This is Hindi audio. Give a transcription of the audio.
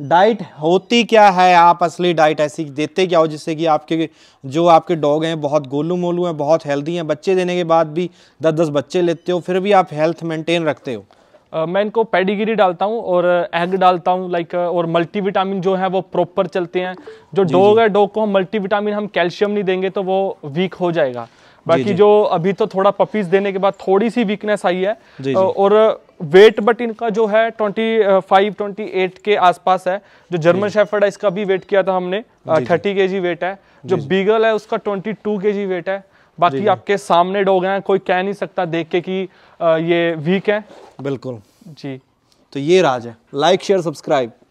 डाइट होती क्या है आप असली डाइट ऐसी देते क्या हो जिससे कि आपके जो आपके डॉग हैं बहुत गोलू मोलू हैं बहुत हेल्दी हैं बच्चे देने के बाद भी दस दस बच्चे लेते हो फिर भी आप हेल्थ मेंटेन रखते हो मैं इनको पेडिगिरी डालता हूँ और एग डालता हूँ लाइक और मल्टीविटामिन जो है वो प्रॉपर चलते हैं जो डॉग है डॉग को हम मल्टीविटामिन हम कैल्शियम नहीं देंगे तो वो वीक हो जाएगा बाकी जो अभी तो थोड़ा पपीज देने के बाद थोड़ी सी वीकनेस आई है जी, जी. और वेट बट इनका जो है 25 28 के आसपास है जो जर्मन शेफर्ड है इसका भी वेट किया था हमने थर्टी के जी वेट है जो बीगल है उसका 22 के जी वेट है बाकी आपके सामने डॉग हैं कोई कह नहीं सकता देख के कि ये वीक है बिल्कुल जी तो ये राज है लाइक शेयर सब्सक्राइब